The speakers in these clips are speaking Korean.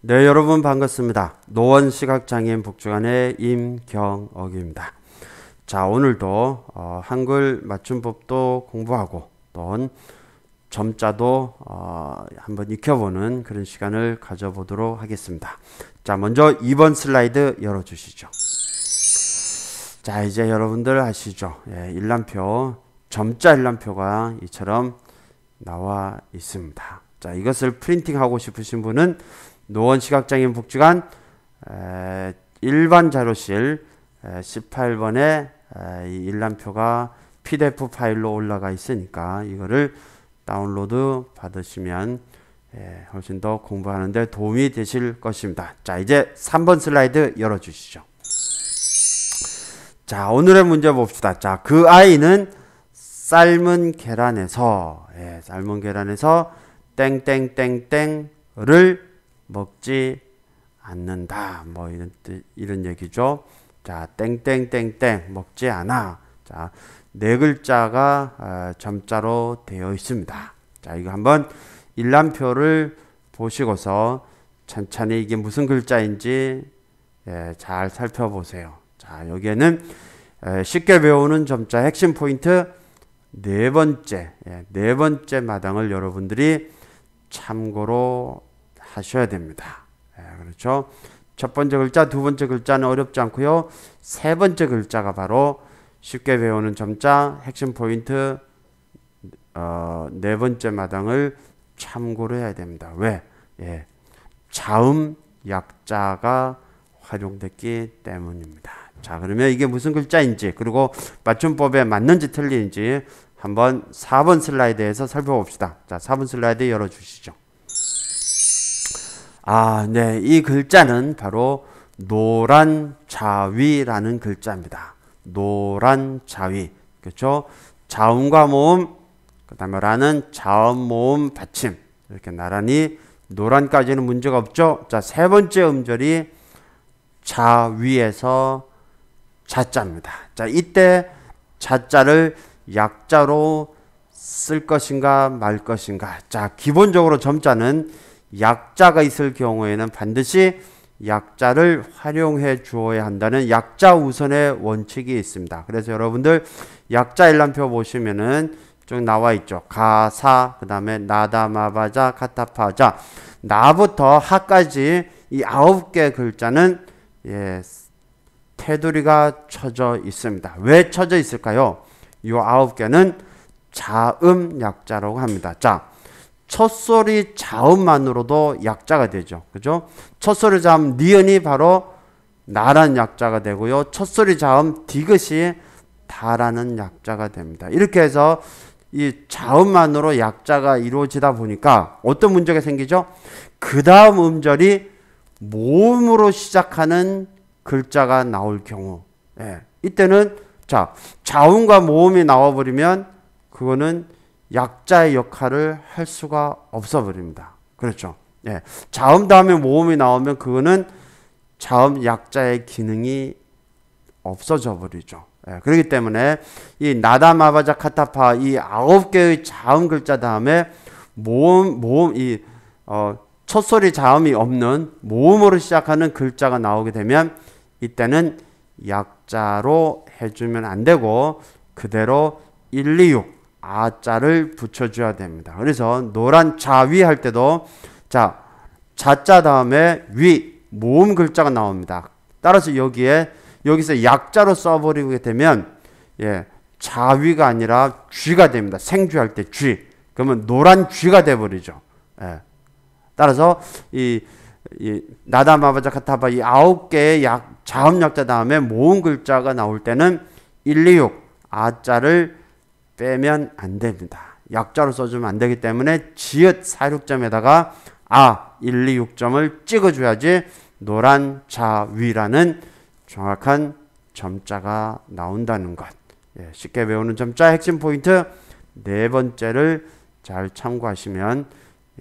네, 여러분 반갑습니다. 노원 시각장애인 복지관의 임경옥입니다. 자, 오늘도 어, 한글 맞춤법도 공부하고 또 점자도 어, 한번 익혀보는 그런 시간을 가져보도록 하겠습니다. 자, 먼저 2번 슬라이드 열어주시죠. 자, 이제 여러분들 아시죠? 예, 일람표, 점자 일람표가 이처럼 나와 있습니다. 자, 이것을 프린팅하고 싶으신 분은 노원 시각장애인 복지관 일반 자료실 18번에 이 일람표가 PDF 파일로 올라가 있으니까 이거를 다운로드 받으시면 훨씬 더 공부하는데 도움이 되실 것입니다. 자, 이제 3번 슬라이드 열어주시죠. 자, 오늘의 문제 봅시다. 자, 그 아이는 삶은 계란에서, 예, 삶은 계란에서 땡땡땡땡을 먹지 않는다. 뭐 이런 이런 얘기죠. 자, 땡땡땡땡 먹지 않아. 자, 네 글자가 어, 점자로 되어 있습니다. 자, 이거 한번 일람표를 보시고서 천천히 이게 무슨 글자인지 예, 잘 살펴보세요. 자, 여기에는 예, 쉽게 배우는 점자 핵심 포인트 네 번째, 예, 네 번째 마당을 여러분들이 참고로 하셔야 됩니다. 예, 그렇죠? 첫 번째 글자, 두 번째 글자는 어렵지 않고요. 세 번째 글자가 바로 쉽게 배우는 점자, 핵심 포인트, 어, 네 번째 마당을 참고로 해야 됩니다. 왜? 예. 자음 약자가 활용됐기 때문입니다. 자, 그러면 이게 무슨 글자인지, 그리고 맞춤법에 맞는지 틀린지 한번 4번 슬라이드에서 살펴봅시다. 자, 4번 슬라이드 열어주시죠. 아, 네. 이 글자는 바로 노란 자위라는 글자입니다. 노란 자위. 그렇죠? 자음과 모음, 그다음에 라는 자음 모음 받침. 이렇게 나란히 노란까지는 문제가 없죠. 자, 세 번째 음절이 자위에서 자자입니다. 자, 이때 자자를 약자로 쓸 것인가 말 것인가. 자, 기본적으로 점자는 약자가 있을 경우에는 반드시 약자를 활용해 주어야 한다는 약자 우선의 원칙이 있습니다. 그래서 여러분들 약자 일람표 보시면은 쭉 나와 있죠. 가사 그다음에 나다마바자 카타파자 나부터 하까지 이 아홉 개 글자는 예 테두리가 쳐져 있습니다. 왜 쳐져 있을까요? 이 아홉 개는 자음 약자라고 합니다. 자 첫소리 자음만으로도 약자가 되죠. 그죠? 첫소리 자음 니은이 바로 나란 약자가 되고요. 첫소리 자음 디귿이 다라는 약자가 됩니다. 이렇게 해서 이 자음만으로 약자가 이루어지다 보니까 어떤 문제가 생기죠? 그 다음 음절이 모음으로 시작하는 글자가 나올 경우. 예. 이때는 자, 자음과 모음이 나와버리면 그거는 약자의 역할을 할 수가 없어 버립니다. 그렇죠. 예. 자음 다음에 모음이 나오면 그거는 자음 약자의 기능이 없어져 버리죠. 예. 그렇기 때문에 이 나다마바자 카타파 이 아홉 개의 자음 글자 다음에 모음 모음 이 어, 첫소리 자음이 없는 모음으로 시작하는 글자가 나오게 되면 이때는 약자로 해주면 안 되고 그대로 1, 2, 6 아자를 붙여줘야 됩니다. 그래서 노란 자위 할 때도 자 자자 다음에 위 모음 글자가 나옵니다. 따라서 여기에 여기서 약자로 써버리게 되면 예 자위가 아니라 쥐가 됩니다. 생쥐할 때 쥐. 그러면 노란 쥐가 돼버리죠. 예. 따라서 이, 이 나다마바자카타바 이 아홉 개의 약 자음약자 다음에 모음 글자가 나올 때는 1, 2, 6 아자를 빼면 안 됩니다. 약자로 써주면 안 되기 때문에 지읒 46점에다가 아 1, 2, 6점을 찍어줘야지 노란 자위라는 정확한 점자가 나온다는 것. 예, 쉽게 배우는 점자 핵심 포인트 네 번째를 잘 참고하시면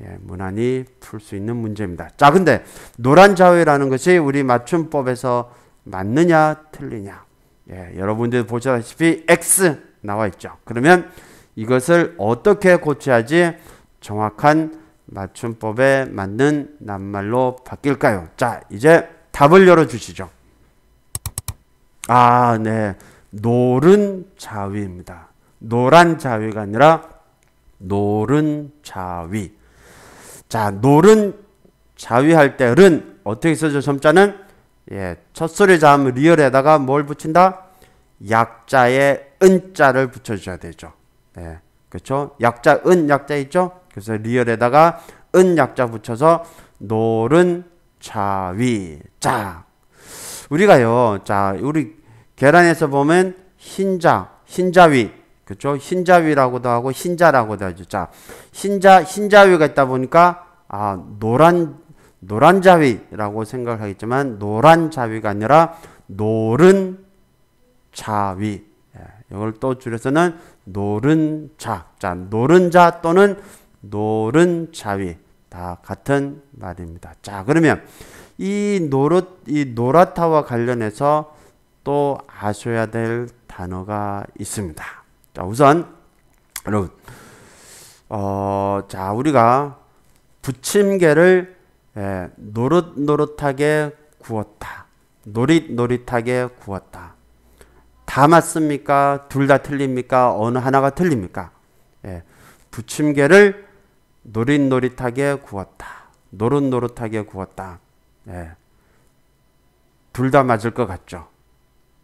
예, 무난히 풀 수 있는 문제입니다. 자, 근데 노란 자위라는 것이 우리 맞춤법에서 맞느냐 틀리냐. 예, 여러분들 보시다시피 x 나와 있죠. 그러면 이것을 어떻게 고쳐야지 정확한 맞춤법에 맞는 낱말로 바뀔까요? 자, 이제 답을 열어주시죠. 아, 네. 노른 자위입니다. 노란 자위가 아니라 노른 자위. 자, 노른 자위할 때 른, 어떻게 쓰죠? 점자는? 예, 첫소리 자음 리얼에다가 뭘 붙인다? 약자의 은자를 붙여줘야 되죠. 네, 그렇죠? 약자 은 약자 있죠? 그래서 리얼에다가 은 약자 붙여서 노른 자위 자. 우리가요, 자 우리 계란에서 보면 흰자 흰자위 그렇죠? 흰자위라고도 하고 흰자라고도 하죠. 자 흰자 흰자위가 있다 보니까 아 노란 노란 자위라고 생각하겠지만 노란 자위가 아니라 노른 자위 예, 이걸 또 줄여서는 노른자, 자 노른자 또는 노른자위 다 같은 말입니다. 자 그러면 이 노릇 이 노라타와 관련해서 또 아셔야 될 단어가 있습니다. 자 우선 여러분 어자 우리가 부침개를 예, 노릇노릇하게 구웠다. 노릿노릿하게 구웠다. 다 맞습니까? 둘 다 틀립니까? 어느 하나가 틀립니까? 예. 부침개를 노릇노릇하게 구웠다. 노릇노릇하게 구웠다. 예. 둘다 맞을 것 같죠.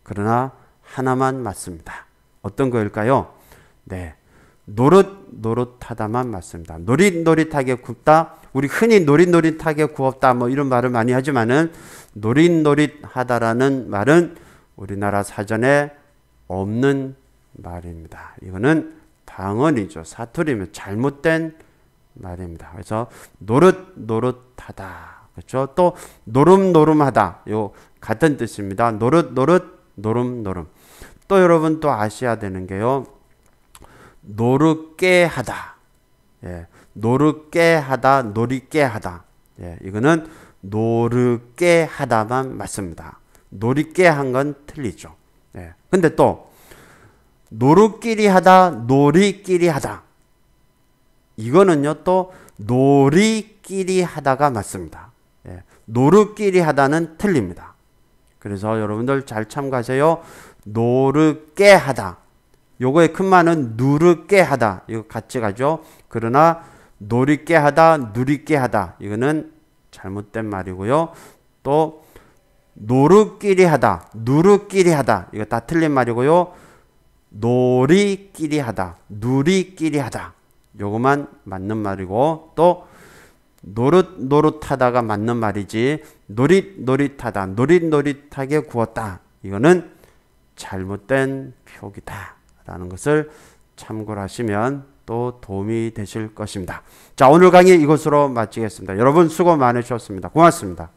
그러나 하나만 맞습니다. 어떤 거일까요? 네. 노릇노릇하다만 맞습니다. 노릿노릿하게 굽다. 우리 흔히 노릿노릿하게 구웠다. 뭐 이런 말을 많이 하지만은 노릿노릿하다라는 말은 우리나라 사전에 없는 말입니다. 이거는 방언이죠. 사투리면 잘못된 말입니다. 그래서 노릇노릇하다. 그렇죠? 또 노름노름하다. 요 같은 뜻입니다. 노릇노릇 노름노름. 또 여러분 또 아셔야 되는 게요. 노릇게 하다. 예. 노릇게 하다, 노리게 하다. 예. 이거는 노릇게 하다만 맞습니다. 노리게 한건 틀리죠. 예. 근데 또노릇끼리 하다 놀이끼리 하다 이거는요 또 놀이끼리 하다가 맞습니다. 예. 노릇끼리 하다는 틀립니다. 그래서 여러분들 잘 참고하세요. 노릇게 하다. 요거의 큰 말은 누르게 하다. 이거 같이 가죠. 그러나 노리게 하다, 누리게 하다. 이거는 잘못된 말이고요. 또 노루끼리 하다, 누루끼리 하다. 이거 다 틀린 말이고요. 노리끼리 하다, 누리끼리 하다. 요것만 맞는 말이고, 또, 노릇노릇하다가 맞는 말이지, 노릿노릿하다, 노릿노릿하게 구웠다. 이거는 잘못된 표기다. 라는 것을 참고를 하시면 또 도움이 되실 것입니다. 자, 오늘 강의 이것으로 마치겠습니다. 여러분 수고 많으셨습니다. 고맙습니다.